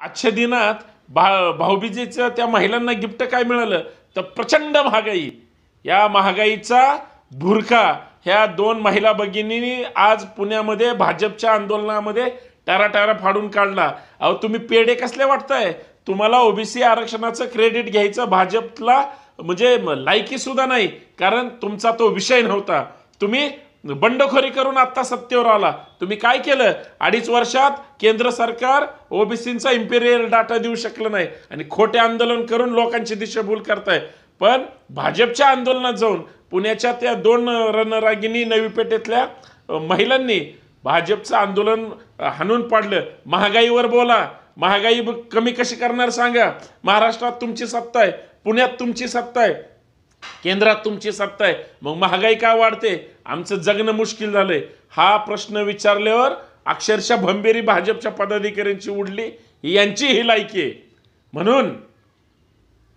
आजच्या दिनात भा भाऊबीजेचं त्या महिलांना गिफ्ट काय मिळालं तर प्रचंड महागाई या महागाईचा भुरका ह्या दोन महिला भगिनींनी आज पुण्यामध्ये भाजपच्या आंदोलनामध्ये टाराटारा फाडून काढला अहो तुम्ही पेढे कसले वाटताय तुम्हाला ओबीसी आरक्षणाचं क्रेडिट घ्यायचं भाजपला म्हणजे लायकी सुद्धा नाही कारण तुमचा तो विषय नव्हता तुम्ही बंडखोरी करून आता सत्तेवर आला तुम्ही काय केलं अडीच वर्षात केंद्र सरकार ओबीसींचा इम्पेरियल डाटा देऊ शकलं नाही आणि खोटे आंदोलन करून लोकांची दिशाभूल करताय पण भाजपच्या आंदोलनात जाऊन पुण्याच्या त्या दोन रणरागिनी नवी पेठेतल्या महिलांनी भाजपचं आंदोलन हाणून पाडलं महागाईवर बोला महागाई कमी कशी करणार सांगा महाराष्ट्रात तुमची सत्ता आहे पुण्यात तुमची सत्ता आहे केंद्रात तुमची सत्ता आहे मग महागाई का वाढते आमचं जगणं मुश्किल झालंय हा प्रश्न विचारल्यावर अक्षरशः भंबेरी भाजपच्या पदाधिकाऱ्यांची उडली यांची ही लायकी आहे म्हणून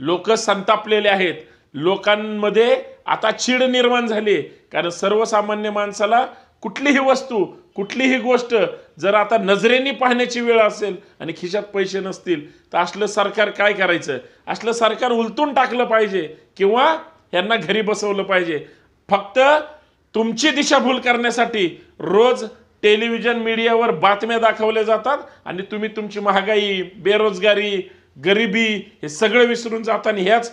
लोक संतापलेले आहेत लोकांमध्ये आता चीड निर्माण झाली कारण सर्वसामान्य माणसाला कुठलीही वस्तू कुठलीही गोष्ट जर आता नजरेने पाहण्याची वेळ असेल आणि खिशात पैसे नसतील तर असलं सरकार काय करायचं असलं सरकार उलटून टाकलं पाहिजे किंवा यांना घरी बसवलं पाहिजे फक्त तुमची दिशाभूल करण्यासाठी रोज टेलिव्हिजन मीडियावर बातम्या दाखवल्या जातात आणि तुम्ही तुमची महागाई बेरोजगारी गरिबी हे सगळं विसरून जाता आणि ह्याच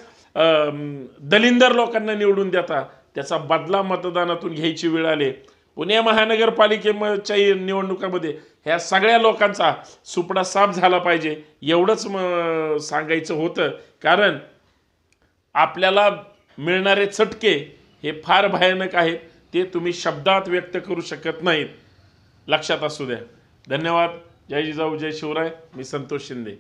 दलिंदर लोकांना निवडून देता त्याचा बदला मतदानातून घ्यायची वेळ आले पुणे महानगरपालिकेच्या निवडणुकामध्ये ह्या सगळ्या लोकांचा सुपडा साफ झाला पाहिजे एवढंच म सांगायचं होतं कारण आपल्याला मिळणारे चटके हे फार भयानक आहेत ते तुम्ही शब्दात व्यक्त करू शकत नाहीत लक्षात असू द्या धन्यवाद जय जिजाऊ जय शिवराय मी संतोष शिंदे